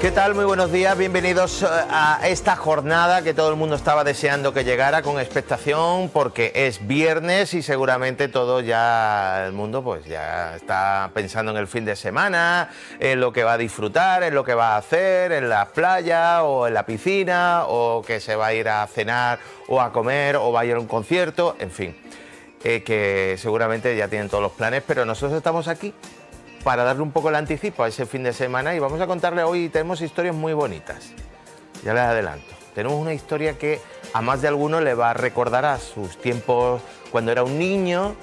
¿Qué tal? Muy buenos días, bienvenidos eh, a esta jornada que todo el mundo estaba deseando que llegara con expectación porque es viernes y seguramente todo ya el mundo pues ya está pensando en el fin de semana, en lo que va a disfrutar, en lo que va a hacer, en la playa o en la piscina o que se va a ir a cenar o a comer o va a ir a un concierto, en fin, eh, que seguramente ya tienen todos los planes, pero nosotros estamos aquí para darle un poco el anticipo a ese fin de semana y vamos a contarle hoy, tenemos historias muy bonitas, ya les adelanto. Tenemos una historia que a más de alguno le va a recordar a sus tiempos cuando era un niño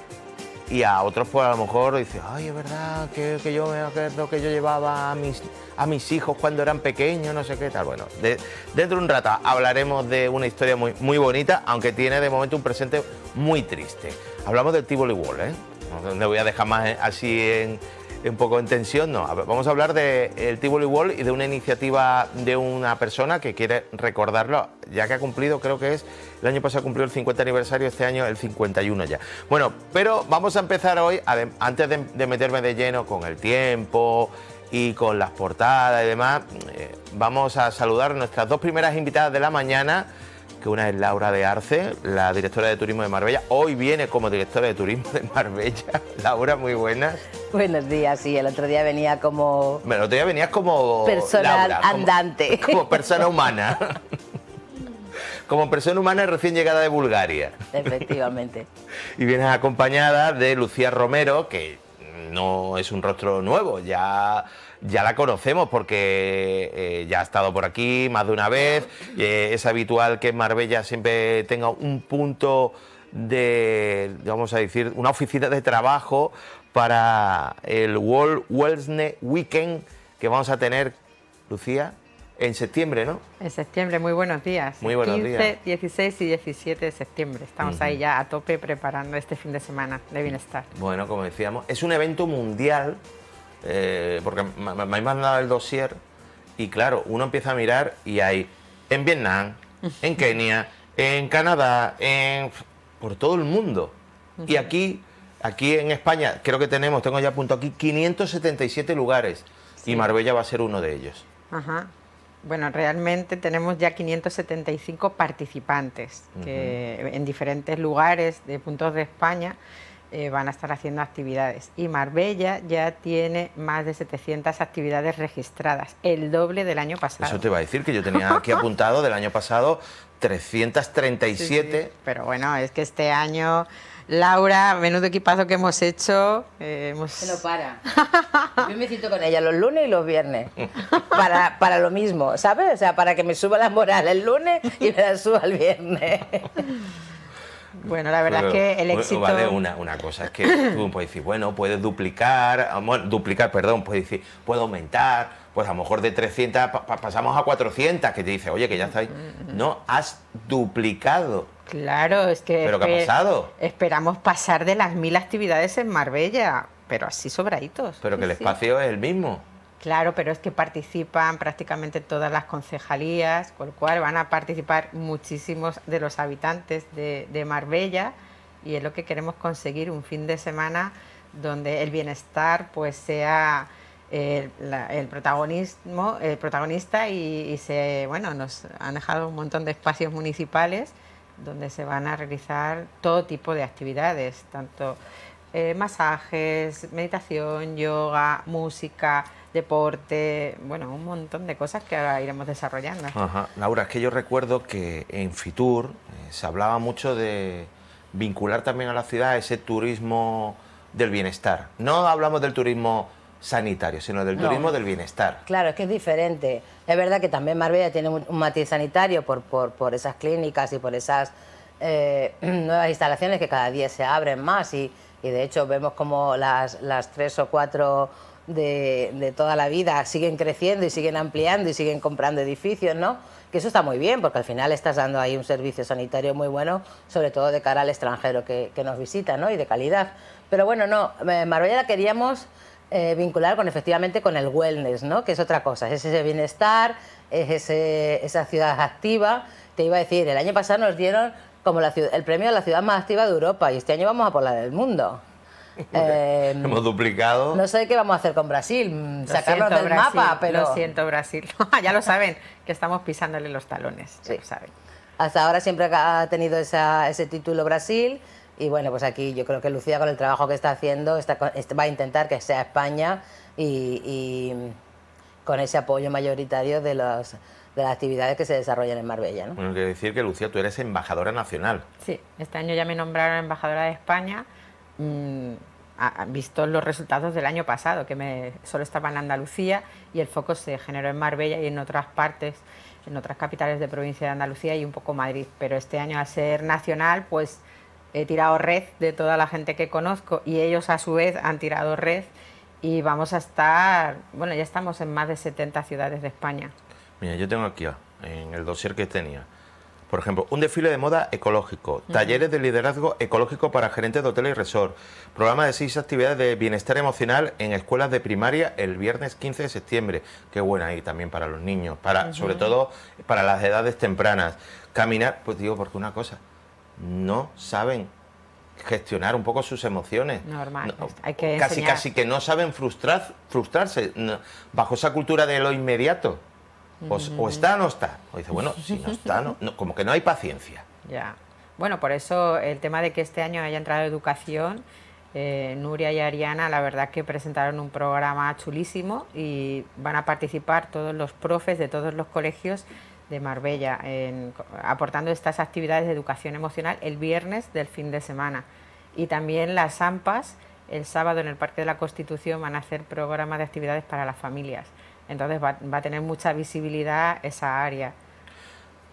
y a otros pues a lo mejor dice, ay, es verdad que, yo me acuerdo que yo llevaba a mis, a mis hijos cuando eran pequeños, no sé qué tal. Bueno, dentro de un rato hablaremos de una historia muy, muy bonita, aunque tiene de momento un presente muy triste. Hablamos del Tivoli Wall, ¿eh? no me voy a dejar más eh, así en, un poco en tensión, no. vamos a hablar del de eh, Tivoli Wall y de una iniciativa de una persona que quiere recordarlo, ya que ha cumplido, creo que es, el año pasado cumplió el 50 aniversario, este año el 51 ya. Bueno, pero vamos a empezar hoy, antes de, meterme de lleno con el tiempo y con las portadas y demás, eh, vamos a saludar a nuestras dos primeras invitadas de la mañana que una es Laura de Arce, la directora de turismo de Marbella. Hoy viene como directora de turismo de Marbella. Laura, muy buenas. Buenos días, sí, el otro día venía como... el otro día venías como... Persona andante. Como, como persona humana. como persona humana recién llegada de Bulgaria. Efectivamente. y vienes acompañada de Lucía Romero, que no es un rostro nuevo, ya ya la conocemos porque eh, ya ha estado por aquí más de una vez. Eh, es habitual que Marbella siempre tenga un punto de, vamos a decir, una oficina de trabajo para el World Wellness Weekend que vamos a tener, Lucía, en septiembre, ¿no? En septiembre, muy buenos días. Muy buenos 15, días. 16 y 17 de septiembre. Estamos ahí ya a tope preparando este fin de semana de bienestar. Bueno, como decíamos, es un evento mundial eh, porque me, han mandado el dossier y claro, uno empieza a mirar y hay en Vietnam, en Kenia, en Canadá, en por todo el mundo. Y aquí, aquí en España, creo que tenemos, tengo ya apuntado aquí, 577 lugares y Marbella va a ser uno de ellos. Ajá. Bueno, realmente tenemos ya 575 participantes que, en diferentes lugares de puntos de España eh, van a estar haciendo actividades. Y Marbella ya tiene más de 700 actividades registradas, el doble del año pasado. Eso te iba a decir que yo tenía aquí apuntado del año pasado 337. Pero bueno, es que este año... Laura, menudo equipazo que hemos hecho. Eh, Se lo para. Yo me cito con ella los lunes y los viernes. Para, para lo mismo, ¿sabes? O sea, para que me suba la moral el lunes y me la suba el viernes. Bueno, la verdad es que el éxito... Vale, una, cosa es que tú puedes decir, bueno, puedes duplicar, ah, duplicar, perdón, puedes decir, puedo aumentar, pues a lo mejor de 300 pasamos a 400, que te dice, oye, que ya está mm. No, has duplicado. Claro, es que... ¿Pero qué ha pasado? Esperamos pasar de las mil actividades en Marbella, pero así sobraditos. Pero que el espacio es el mismo. Claro, pero es que participan prácticamente todas las concejalías, con lo cual van a participar muchísimos de los habitantes de, Marbella y es lo que queremos conseguir, un fin de semana donde el bienestar pues sea eh, el, protagonismo, el protagonista y, se, bueno, nos han dejado un montón de espacios municipales donde se van a realizar todo tipo de actividades, tanto eh, masajes, meditación, yoga, música, deporte, bueno, un montón de cosas que ahora iremos desarrollando. Ajá. Laura, es que yo recuerdo que en Fitur eh, se hablaba mucho de vincular también a la ciudad ese turismo del bienestar. No hablamos del turismo sanitario, sino del turismo del bienestar. Claro, es que es diferente. Es verdad que también Marbella tiene un matiz sanitario por, esas clínicas y por esas eh, nuevas instalaciones que cada día se abren más y, de hecho vemos como las, las tres o cuatro de, toda la vida siguen creciendo y siguen ampliando y siguen comprando edificios, ¿no? Que eso está muy bien, porque al final estás dando ahí un servicio sanitario muy bueno, sobre todo de cara al extranjero que, nos visita, ¿no? Y de calidad. Pero bueno, no, eh, Marbella la queríamos eh, vincular con efectivamente con el wellness, ¿no? Que es otra cosa, es ese bienestar, es ese, esa ciudad activa. Te iba a decir, el año pasado nos dieron como la el premio a la ciudad más activa de Europa y este año vamos a por la del mundo. Em, Hemos duplicado. No sé qué vamos a hacer con Brasil, ...sacarlo del mapa, pero... Lo siento, Brasil. Ah, ya lo saben, que estamos pisándole los talones, sí. lo saben. Hasta ahora siempre ha tenido ese título Brasil y bueno, pues aquí yo creo que Lucía con el trabajo que está haciendo va a intentar que sea España y, con ese apoyo mayoritario de de las actividades que se desarrollan en Marbella. Bueno, quiero decir que Lucía, tú eres embajadora nacional. Sí, este año ya me nombraron embajadora de España. Mm, visto los resultados del año pasado, que me, solo estaba en Andalucía y el foco se generó en Marbella y en otras partes, en otras capitales de provincia de Andalucía y un poco Madrid. Pero este año al ser nacional, pues he tirado red de toda la gente que conozco y ellos a su vez han tirado red y vamos a estar, bueno, ya estamos en más de 70 ciudades de España. Mira, yo tengo aquí ah, en el dossier que tenía por ejemplo, un desfile de moda ecológico, talleres de liderazgo ecológico para gerentes de hotel y resort, programa de seis actividades de bienestar emocional en escuelas de primaria el viernes 15 de septiembre. Qué buena ahí también para los niños, para, sobre todo para las edades tempranas. Caminar, pues digo, porque una cosa, no saben gestionar un poco sus emociones. Normal, pues, hay que Casi, casi que no saben frustrarse bajo esa cultura de lo inmediato. O, está o no está. dice, bueno, no está, como que no hay paciencia. Ya. Bueno, por eso el tema de que este año haya entrado educación, eh, Nuria y Ariana, la verdad que presentaron un programa chulísimo y van a participar todos los profes de todos los colegios de Marbella, en, aportando estas actividades de educación emocional el viernes del fin de semana. Y también las AMPAS, el sábado en el Parque de la Constitución, van a hacer programas de actividades para las familias. Entonces va, a tener mucha visibilidad esa área.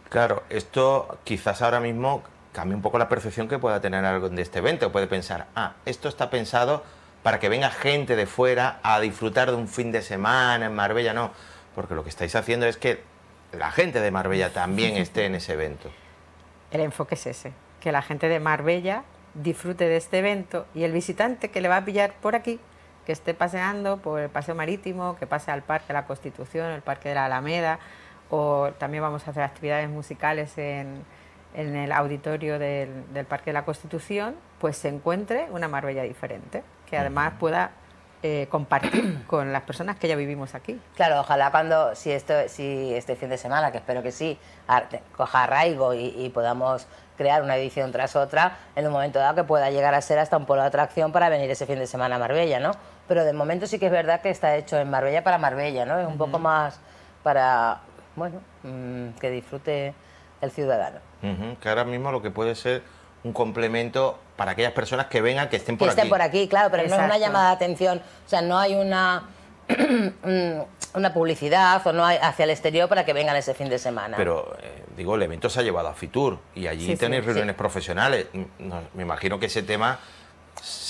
Claro, esto quizás ahora mismo cambia un poco la percepción que pueda tener algo de este evento. Puede pensar, ah, esto está pensado para que venga gente de fuera a disfrutar de un fin de semana en Marbella. No, porque lo que estáis haciendo es que la gente de Marbella también esté en ese evento. El enfoque es ese, que la gente de Marbella disfrute de este evento y el visitante que le va a pillar por aquí que esté paseando por el paseo marítimo, que pase al Parque de la Constitución, el Parque de la Alameda, o también vamos a hacer actividades musicales en, el auditorio del, Parque de la Constitución, pues se encuentre una Marbella diferente, que además pueda eh, compartir con las personas que ya vivimos aquí. Claro, ojalá cuando, si, esto, si este fin de semana, que espero que sí, coja arraigo y, y podamos crear una edición tras otra, en un momento dado que pueda llegar a ser hasta un polo de atracción para venir ese fin de semana a Marbella, ¿no? pero de momento sí que es verdad que está hecho en Marbella para Marbella, ¿no? Es un poco más para, bueno, mm, que disfrute el ciudadano. que ahora mismo lo que puede ser un complemento para aquellas personas que vengan, que estén por aquí. Que estén por aquí, claro, pero no es una llamada de atención, o sea, no hay una... una publicidad o no hay hacia el exterior para que vengan ese fin de semana. Pero, eh, digo, el evento se ha llevado a Fitur y allí tenéis reuniones profesionales. Mm, me imagino que ese tema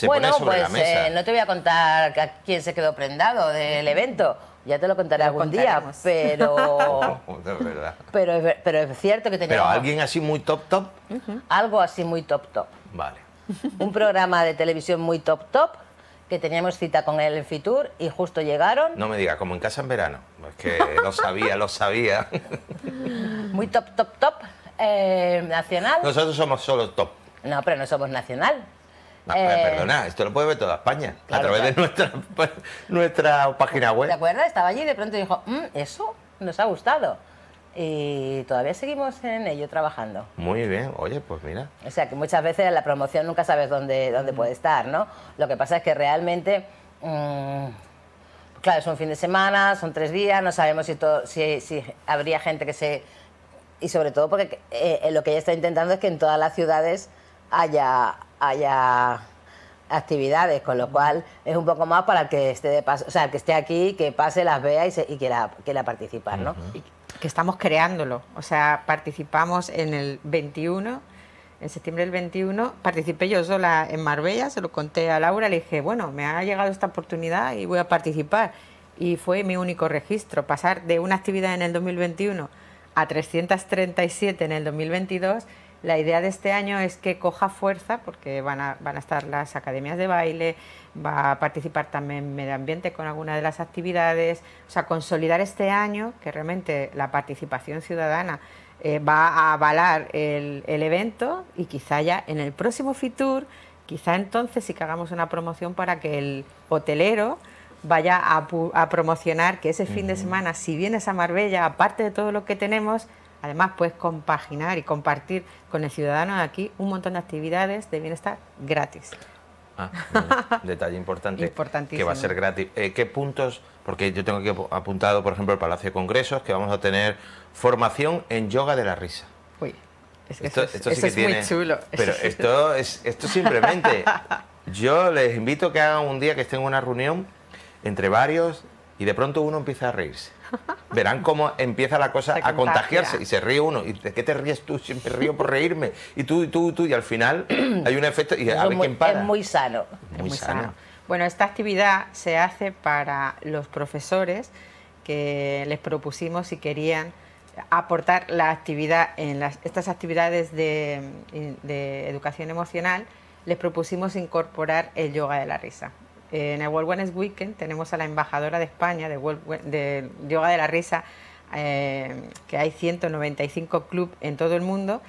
bueno, pues, eh, no te voy a contar a quién se quedó prendado del evento. Ya te lo contaré algún día, pero... es Pero, es, cierto que teníamos... ¿Pero alguien así muy top top? Algo así muy top top. Vale. Un programa de televisión muy top top que teníamos cita con él en Fitur y justo llegaron. No me diga, como en casa en verano. Es que lo sabía, lo sabía. Muy top, top, top. Eh, nacional. Nosotros somos solo top. No, pero no somos nacional. Ah, eh, eh, perdona, esto lo puede ver toda España, a través de nuestra, página web. ¿Te acuerdas? Estaba allí y de pronto dijo, mm, eso nos ha gustado. Y todavía seguimos en ello trabajando. Muy bien, oye, pues mira. O sea que muchas veces la promoción nunca sabes dónde, dónde puede estar, ¿no? Lo que pasa es que realmente... Mm, claro, son un fin de semana, son tres días, no sabemos si, si, habría gente que se... Y sobre todo porque eh, lo que ella está intentando es que en todas las ciudades haya, haya actividades, con lo cual es un poco más para que esté de paso, sea, que esté aquí, que pase, las vea y, quiera, participar, Que estamos creándolo, o sea, participamos en el 21, en septiembre del 21, participé yo sola en Marbella, se lo conté a Laura, le dije, bueno, me ha llegado esta oportunidad y voy a participar. Y fue mi único registro, pasar de una actividad en el 2021 a 337 en el 2022 la idea de este año es que coja fuerza, porque van a, estar las academias de baile, va a participar también Medio Ambiente con algunas de las actividades, o sea, consolidar este año que realmente la participación ciudadana eh, va a avalar el, evento y quizá ya en el próximo Fitur, quizá entonces sí que hagamos una promoción para que el hotelero vaya a, a promocionar que ese fin de semana, si vienes a Marbella, aparte de todo lo que tenemos, Además, puedes compaginar y compartir con el ciudadano de aquí un montón de actividades de bienestar gratis. Ah, detalle importante. Que va a ser gratis. Eh, ¿Qué puntos? Porque yo tengo aquí apuntado, por ejemplo, el Palacio de Congresos, que vamos a tener formación en yoga de la risa. Uy, es eso es, muy chulo. Pero esto, es, esto simplemente. yo les invito que hagan un día que estén en una reunión entre varios y de pronto uno empieza a reírse verán cómo empieza la cosa a contagiarse y se ríe uno. ¿Y de qué te ríes tú? Siempre río por reírme. Y tú, y tú, y tú. Y al final hay un efecto y es muy, Es muy sano. Bueno, esta actividad se hace para los profesores que les propusimos si querían aportar la actividad en estas actividades de educación emocional les propusimos incorporar el yoga de la risa en el World Wellness Weekend tenemos a la embajadora de España de, de Yoga de la Risa, eh, que hay 195 clubes en todo el mundo,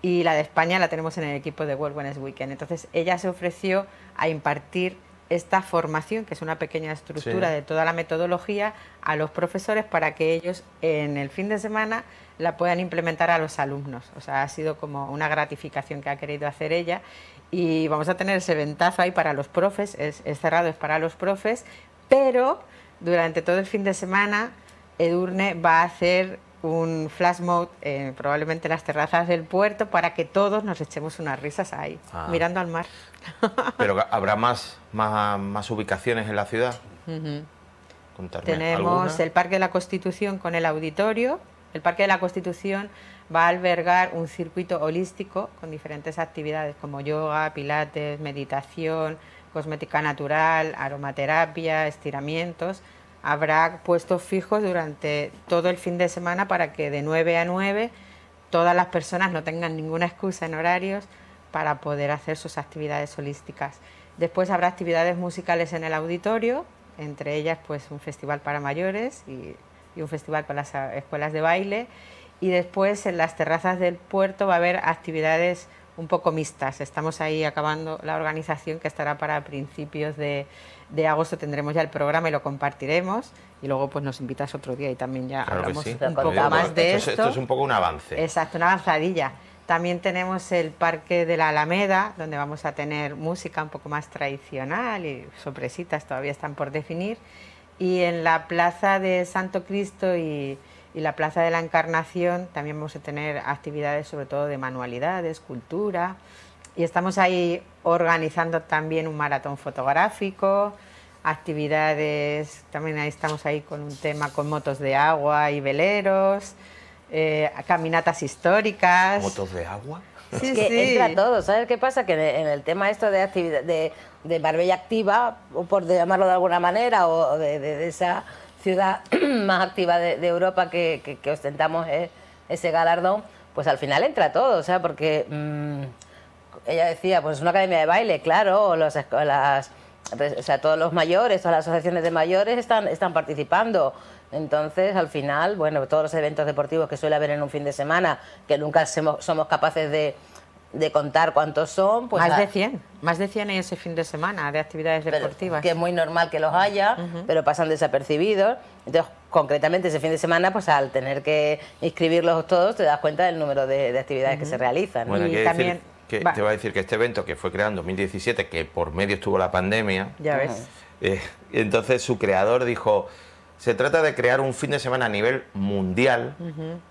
y la de España la tenemos en el equipo de World Wellness Weekend. Entonces ella se ofreció a impartir esta formación, que es una pequeña estructura de toda la metodología, a los profesores para que ellos en el fin de semana la puedan implementar a los alumnos. O sea, ha sido como una gratificación que ha querido hacer ella y vamos a tener ese ventazo ahí para los profes, es, cerrado, es para los profes, pero durante todo el fin de semana Edurne va a hacer un flash mode eh, probablemente en las terrazas del puerto para que todos nos echemos unas risas ahí, ah. mirando al mar. Pero habrá más, más, más ubicaciones en la ciudad. Tenemos el Parque de la Constitución con el auditorio. El Parque de la Constitución va a albergar un circuito holístico con diferentes actividades como yoga, pilates, meditación, cosmética natural, aromaterapia, estiramientos. Habrá puestos fijos durante todo el fin de semana para que de 9 a 9 todas las personas no tengan ninguna excusa en horarios para poder hacer sus actividades holísticas. Después habrá actividades musicales en el auditorio, entre ellas pues un festival para mayores y, y un festival con las escuelas de baile y después en las terrazas del puerto va a haber actividades un poco mixtas. Estamos ahí acabando la organización que estará para principios de, de agosto tendremos ya el programa y lo compartiremos y luego pues nos invitas otro día y también ya hablamos un poco más de esto. Esto es un poco un avance. Exacto, una avanzadilla. También tenemos el Parque de la Alameda, donde vamos a tener música un poco más tradicional y sorpresitas todavía están por definir. Y en la Plaza de Santo Cristo y, y la Plaza de la Encarnación también vamos a tener actividades sobre todo de manualidades, cultura y estamos ahí organizando también un maratón fotográfico, actividades, también ahí estamos ahí con un tema con motos de agua y veleros, eh, caminatas históricas. ¿Motos de agua? Sí, es que entra todo, ¿sabes qué pasa? Que en el tema esto de actividad de, de Marbella Activa, o por llamarlo de alguna manera, o de esa ciudad más activa de, Europa que, ostentamos e, ese galardón, pues al final entra todo, o sea, porque mm, ella decía, pues una academia de baile, claro, o las, pues, o sea, todos los mayores, todas las asociaciones de mayores están, están participando. Entonces, al final, bueno, todos los eventos deportivos que suele haber en un fin de semana, que nunca somos capaces de, de contar cuántos son. Pues más de 100, más de 100 en ese fin de semana de actividades deportivas. Que es muy normal que los haya, pero pasan desapercibidos. Entonces, concretamente ese fin de semana, pues al tener que inscribirlos todos, te das cuenta del número de, actividades que se realizan. y también... te voy a decir que este evento que fue creado en 2017, que por medio estuvo la pandemia, ya ves. Eh, entonces su creador dijo, se trata de crear un fin de semana a nivel mundial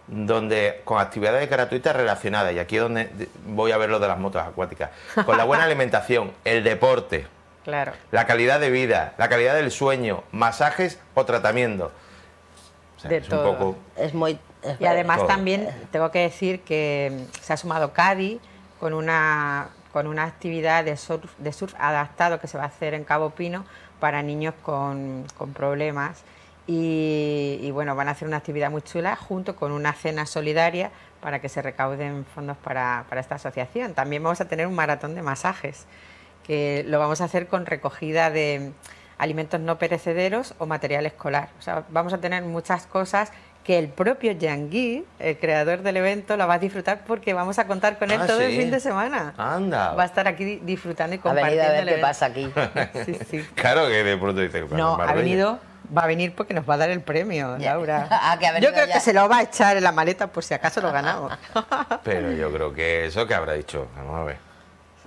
donde con actividades gratuitas relacionadas, y aquí es donde voy a ver lo de las motos acuáticas, con la buena alimentación, el deporte, la calidad de vida, la calidad del sueño, masajes o tratamiento. es Un poco... muy... y además también tengo que decir que se ha sumado Cádiz con una con una actividad de surf, de surf adaptado que se va a hacer en Cabo Pino para niños con, con problemas y, bueno, van a hacer una actividad muy chula junto con una cena solidaria para que se recauden fondos para, para esta asociación. También vamos a tener un maratón de masajes, que lo vamos a hacer con recogida de alimentos no perecederos o material escolar. O sea, vamos a tener muchas cosas que el propio Yangui, el creador del evento, Lo va a disfrutar porque vamos a contar con él ah, todo el fin de semana. Anda. Va a estar aquí disfrutando y compartiendo. Ha venido a ver qué pasa aquí. sí, sí. Claro que de pronto dice. No, ha venido va a venir porque nos va a dar el premio, Laura. Ah, yo creo que se lo va a echar en la maleta por si acaso lo ganamos. Pero yo creo que eso que habrá dicho, vamos a ver,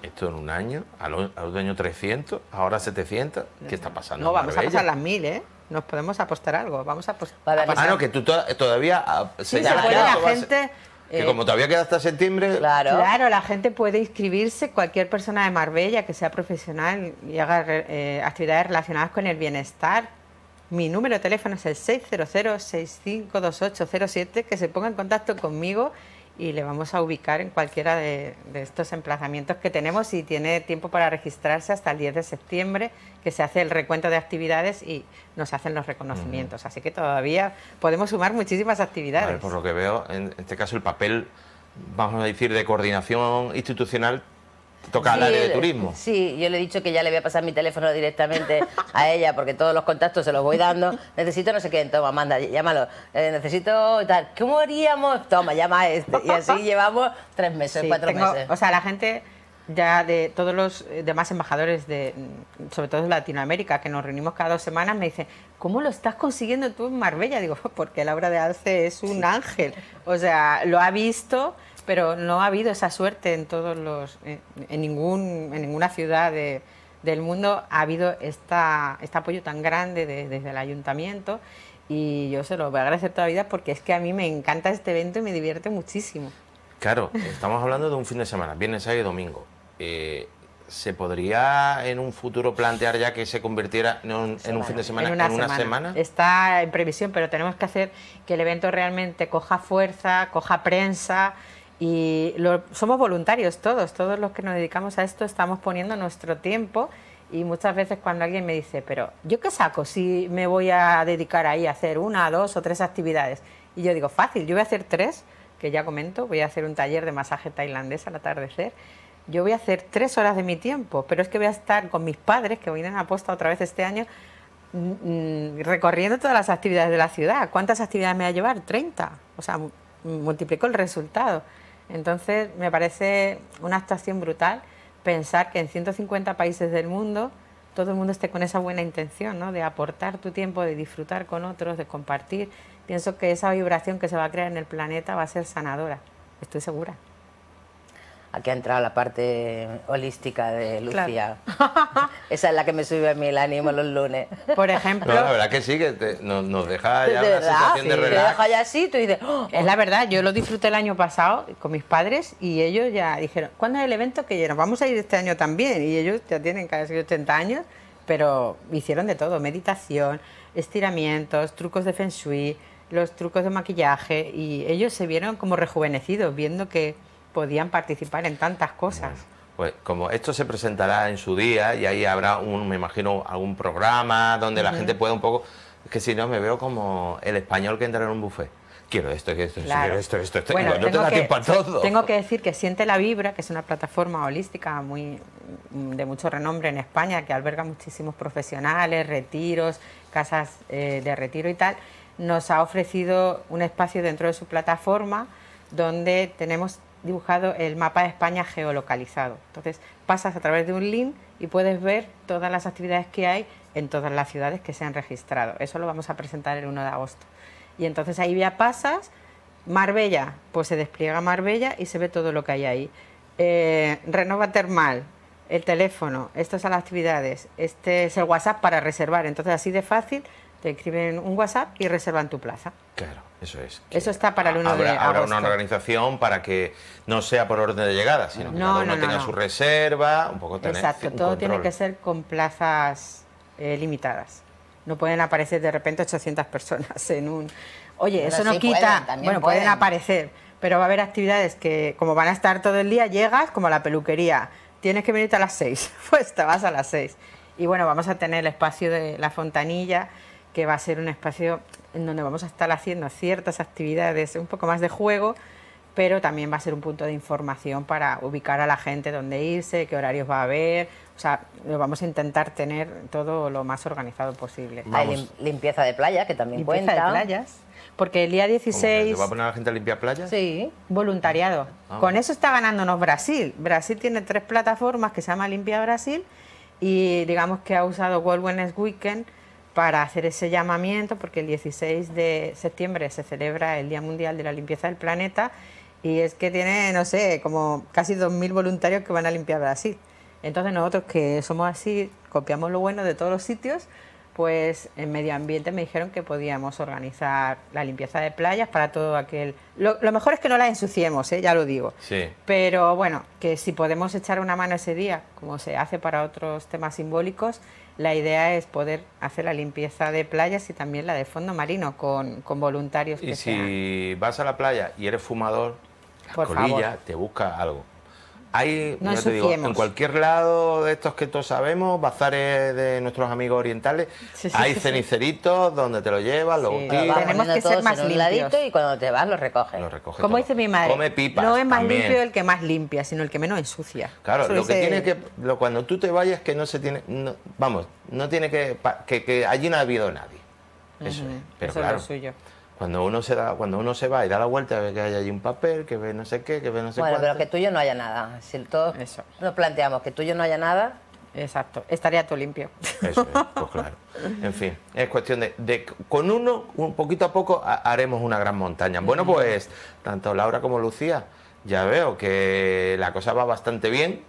esto en un año, al otro año 300, ahora 700, ¿qué está pasando? No, vamos a pasar las mil, ¿eh? Nos podemos apostar algo, vamos a, apostar Ah, no, que tú todavía... Ah, se, gente... Que eh, como todavía queda hasta septiembre. Claro. claro. la gente puede inscribirse, cualquier persona de Marbella que sea profesional y haga eh, actividades relacionadas con el bienestar, mi número de teléfono es el 600-652807, que se ponga en contacto conmigo y le vamos a ubicar en cualquiera de, estos emplazamientos que tenemos y tiene tiempo para registrarse hasta el 10 de septiembre, que se hace el recuento de actividades y nos hacen los reconocimientos. Así que todavía podemos sumar muchísimas actividades. por lo que veo, en este caso el papel, vamos a decir, de coordinación institucional toca hablar de turismo. Sí, yo le he dicho que ya le voy a pasar mi teléfono directamente a ella porque todos los contactos se los voy dando. Necesito no sé qué, toma, manda, llámalo. Eh, necesito tal. ¿Cómo haríamos? Toma, llama a este. Y así llevamos tres meses, cuatro meses. O sea, la gente ya de todos los demás embajadores de sobre todo de Latinoamérica que nos reunimos cada dos semanas me dicen ¿cómo lo estás consiguiendo tú en Marbella? digo porque Laura de Alce es un ángel o sea lo ha visto pero no ha habido esa suerte en todos los en, ningún en ninguna ciudad del mundo ha habido esta, este apoyo tan grande desde el ayuntamiento y yo se lo voy a agradecer toda la vida porque es que a mí me encanta este evento y me divierte muchísimo. Claro, estamos hablando de un fin de semana, viernes, sábado y domingo. Eh, ¿Se podría en un futuro plantear ya que se convirtiera en un, fin de semana, en una, semana? Está en previsión, pero tenemos que hacer que el evento realmente coja fuerza, coja prensa, y somos voluntarios todos, todos los que nos dedicamos a esto estamos poniendo nuestro tiempo y muchas veces cuando alguien me dice, pero ¿yo qué saco si me voy a dedicar ahí a hacer una, dos o tres actividades? Y yo digo, fácil, yo voy a hacer tres, que ya comento, voy a hacer un taller de masaje tailandés al atardecer, yo voy a hacer tres horas de mi tiempo, pero es que voy a estar con mis padres, que vienen a posta otra vez este año, mm, mm, recorriendo todas las actividades de la ciudad. ¿Cuántas actividades me va a llevar? 30. O sea, multiplico el resultado. Entonces, me parece una actuación brutal pensar que en 150 países del mundo todo el mundo esté con esa buena intención, ¿no? De aportar tu tiempo, de disfrutar con otros, de compartir. Pienso que esa vibración que se va a crear en el planeta va a ser sanadora, estoy segura. Aquí ha entrado la parte holística de Lucía. Esa es la que me sube a mí el ánimo los lunes. Por ejemplo. la verdad que sí, que nos, deja ya ¿De verdad? Te deja ya así, tú dices... Oh, es la verdad, yo lo disfruté el año pasado con mis padres y ellos ya dijeron, ¿cuándo es el evento? Que ya vamos a ir este año también. Y ellos ya tienen casi 80 años, pero hicieron de todo, meditación, estiramientos, trucos de feng shui, los trucos de maquillaje y ellos se vieron como rejuvenecidos, viendo que podían participar en tantas cosas. Pues como esto se presentará en su día y ahí habrá, un, me imagino, algún programa donde la gente pueda un poco... Es que si no, me veo como el español que entra en un buffet. Quiero esto, quiero esto, quiero esto, esto, esto. no te da tiempo a todo. Tengo que decir que Siente la Vibra, que es una plataforma holística muy, mm, de mucho renombre en España, que alberga muchísimos profesionales, retiros, casas eh, de retiro y tal, nos ha ofrecido un espacio dentro de su plataforma donde tenemos dibujado el mapa de España geolocalizado. Entonces pasas a través de un link y puedes ver todas las actividades que hay en todas las ciudades que se han registrado. Eso lo vamos a presentar el 1 de agosto. Y entonces ahí ya pasas. Marbella, pues se despliega Marbella y se ve todo lo que hay ahí. Eh, Renova Termal, el teléfono, estas son las actividades, este es el WhatsApp para reservar. Entonces así de fácil te escriben un WhatsApp y reservan tu plaza. Claro, eso es. Eso está para el 1 de una organización para que no sea por orden de llegada, sino que cada uno tenga su reserva, un poco tener Exacto, todo tiene que ser con plazas eh, limitadas. No pueden aparecer de repente 800 personas en un... Oye, eso no quita... bueno, pueden. aparecer, pero va a haber actividades que, como van a estar todo el día, llegas como la peluquería. Tienes que venirte a las 6, pues te vas a las 6. Y bueno, vamos a tener el espacio de la fontanilla, que va a ser un espacio en donde vamos a estar haciendo ciertas actividades, un poco más de juego, pero también va a ser un punto de información para ubicar a la gente dónde irse, qué horarios va a haber. O sea, lo vamos a intentar tener todo lo más organizado posible. Hay limpieza de playa, que también limpieza de playas. Porque el día 16... ¿Va a poner la gente a limpiar playas? Sí, voluntariado. Ah, Con eso está ganándonos Brasil. Brasil tiene tres plataformas que se llama Limpia Brasil y digamos que ha usado World Wellness Weekend para hacer ese llamamiento, porque el 16 de septiembre se celebra el Día Mundial de la Limpieza del Planeta y es que tiene, no sé, como casi 2.000 voluntarios que van a limpiar Brasil. Entonces nosotros que somos así, copiamos lo bueno de todos los sitios, pues en medio ambiente me dijeron que podíamos organizar la limpieza de playas para todo aquel... Lo, mejor es que no la ensuciemos, ¿eh? ya lo digo. Sí. Pero bueno, que si podemos echar una mano ese día, como se hace para otros temas simbólicos, la idea es poder hacer la limpieza de playas y también la de fondo marino con, con voluntarios. Y si vas a la playa y eres fumador, la Por te busca algo. Hay, yo digo, en cualquier lado de estos que todos sabemos, bazares de nuestros amigos orientales, hay ceniceritos donde te lo llevas, lo untas. Tenemos que ser más limpios. Y cuando te vas, lo recoges. Como dice mi madre, Come no es más limpio el que más limpia, sino el que menos ensucia. Claro, lo que tiene que. Lo, cuando tú te vayas, que no se tiene. vamos, no tiene que, que, allí no ha habido nadie. Eso Es lo suyo. Cuando uno, se da, cuando uno se va y da la vuelta, A ver que hay allí un papel, que ve no sé qué, que ve no sé qué. Bueno, pero que tuyo no haya nada. Si todo. Eso. nos planteamos que tuyo no haya nada. Exacto, estaría todo limpio. Eso es, pues claro. En fin, es cuestión de, de con uno, un poquito a poco, haremos una gran montaña. Bueno, pues tanto Laura como Lucía, ya veo que la cosa va bastante bien.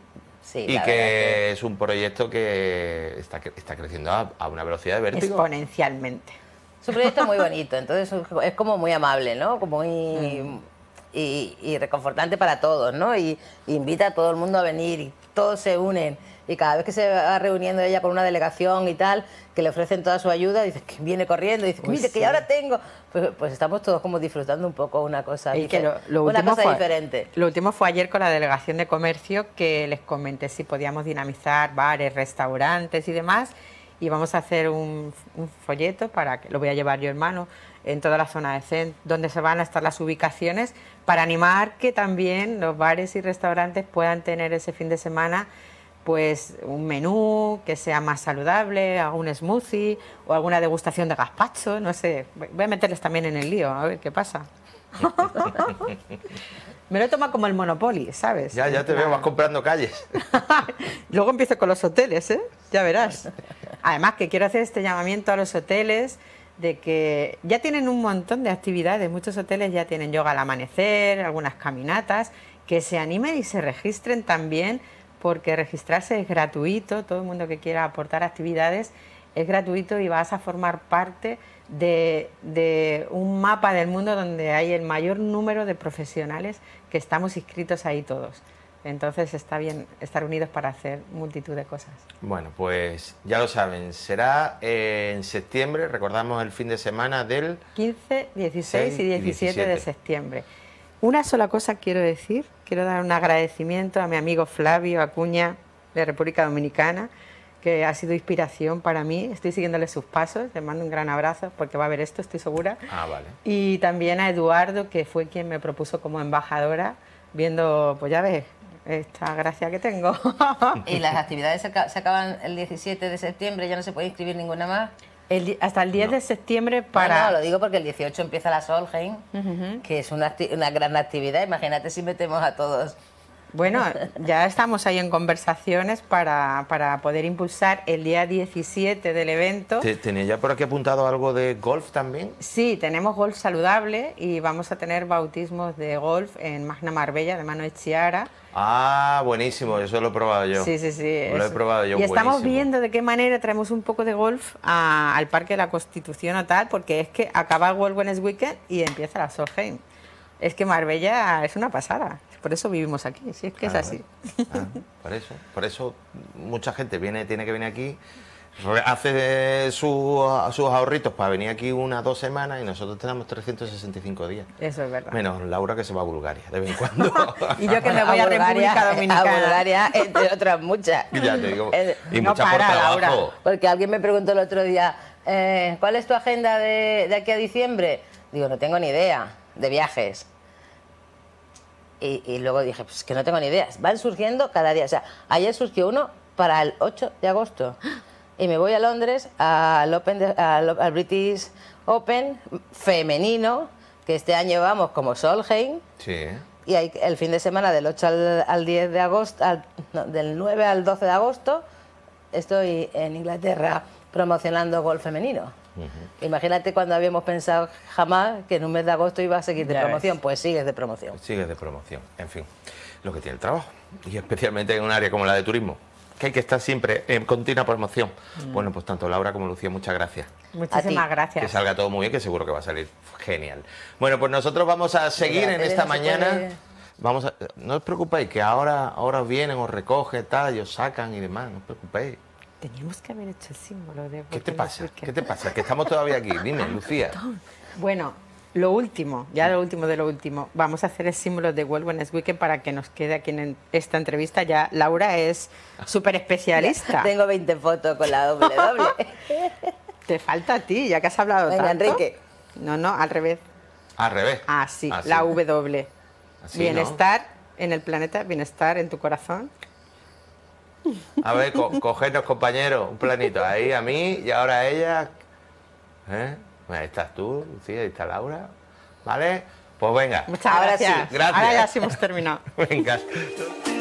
y que, es un proyecto que está, está creciendo a, una velocidad de vértigo. Exponencialmente. Es un proyecto muy bonito, entonces es como muy amable, ¿no? Como mm. y, reconfortante para todos, ¿no? Y, invita a todo el mundo a venir y todos se unen. Y cada vez que se va reuniendo ella con una delegación y tal, que le ofrecen toda su ayuda, dice que viene corriendo, dice pues mire, que ahora tengo. Pues, pues, estamos todos como disfrutando un poco una cosa, y una cosa diferente. Lo último fue ayer con la delegación de comercio que les comenté si podíamos dinamizar bares, restaurantes y demás y vamos a hacer un, folleto para que lo voy a llevar yo en mano en toda la zona de cent donde se van a estar las ubicaciones para animar que también los bares y restaurantes puedan tener ese fin de semana pues un menú que sea más saludable, algún smoothie o alguna degustación de gazpacho, no sé, voy a meterles también en el lío, a ver qué pasa. Me lo toma como el Monopoly, ¿sabes? Ya, ya te veo, vas comprando calles. Luego empiezo con los hoteles, ¿eh? Ya verás. Además, que quiero hacer este llamamiento a los hoteles de que ya tienen un montón de actividades, muchos hoteles ya tienen yoga al amanecer, algunas caminatas, que se animen y se registren también, porque registrarse es gratuito, todo el mundo que quiera aportar actividades es gratuito y vas a formar parte de, un mapa del mundo donde hay el mayor número de profesionales que estamos inscritos ahí todos. Entonces está bien estar unidos para hacer multitud de cosas. Bueno, pues ya lo saben, será eh, en septiembre, recordamos el fin de semana del 15, 16 y 17 de septiembre. Una sola cosa quiero decir, quiero dar un agradecimiento a mi amigo Flavio Acuña de República Dominicana, que ha sido inspiración para mí. Estoy siguiéndole sus pasos, le mando un gran abrazo porque va a haber esto, estoy segura. Ah, y también a Eduardo, que fue quien me propuso como embajadora, viendo, pues ya ves, esta gracia que tengo. ¿Y las actividades se acaban el 17 de septiembre? ¿Ya no se puede inscribir ninguna más? hasta el 10 de septiembre para... No, lo digo porque el 18 empieza la Solheim, que es una, una gran actividad. Imagínate si metemos a todos bueno, ya estamos ahí en conversaciones para, para poder impulsar el día 17 del evento. ¿Tenía ya por aquí apuntado algo de golf también? Sí, tenemos golf saludable y vamos a tener bautismos de golf en Magna Marbella, de mano de Chiara. Ah, buenísimo, eso lo he probado yo. Sí, sí, sí. Lo he probado yo. Y estamos viendo de qué manera traemos un poco de golf al Parque de la Constitución o tal, porque es que acaba el World Wellness Weekend y empieza la Solheim. Es que Marbella es una pasada por eso vivimos aquí, si es que es así. Ah, por eso, por eso mucha gente viene, tiene que venir aquí, hace sus, sus ahorritos para venir aquí unas dos semanas y nosotros tenemos 365 días. Eso es verdad. Menos Laura que se va a Bulgaria de vez en cuando. y yo que me voy a, República Dominicana. A Bulgaria, entre otras muchas. Ya te digo. Eh, no para, Laura. Porque alguien me preguntó el otro día, eh, ¿cuál es tu agenda de, de aquí a diciembre? Digo, no tengo ni idea de viajes y, luego dije, pues que no tengo ni ideas. Van surgiendo cada día. O sea, ayer surgió uno para el 8 de agosto. Y me voy a Londres al, Open al, British Open femenino, que este año vamos como Solheim. Y el fin de semana del 8 al, de agosto, del 9 al 12 de agosto, estoy en Inglaterra promocionando gol femenino. Imagínate cuando habíamos pensado jamás que en un mes de agosto iba a seguir de promoción, pues sigues de promoción. sigues de promoción, en fin, lo que tiene el trabajo, y especialmente en un área como la de turismo, que hay que estar siempre en continua promoción. Mm. Bueno, pues tanto Laura como Lucía, muchas gracias. Muchísimas gracias. Que salga todo muy bien, que seguro que va a salir genial. Bueno, pues nosotros vamos a seguir en esta mañana. Vamos a, no os preocupéis, que ahora, ahora vienen, os recogen tal, y os sacan y demás, no os preocupéis. Teníamos que haber hecho el símbolo de... ¿Qué te pasa? ¿Qué te pasa? Que estamos todavía aquí. Dime, ah, Lucía. Bueno, lo último, ya lo último de lo último. Vamos a hacer el símbolo de World Wellness Weekend para que nos quede aquí en esta entrevista. Ya Laura es súper especialista. Tengo 20 fotos con la W. te falta a ti, ya que has hablado tanto. Enrique. No, no, al revés. Al revés. Ah, sí, ah, Así. la W. Bienestar en el planeta, bienestar en tu corazón. A ver, co compañeros, un planito. Ahí a mí y ahora a ella. ¿Eh? Ahí estás tú, sí, ahí está Laura. ¿Vale? Pues venga. Muchas gracias. gracias. Ahora ya sí hemos terminado. venga.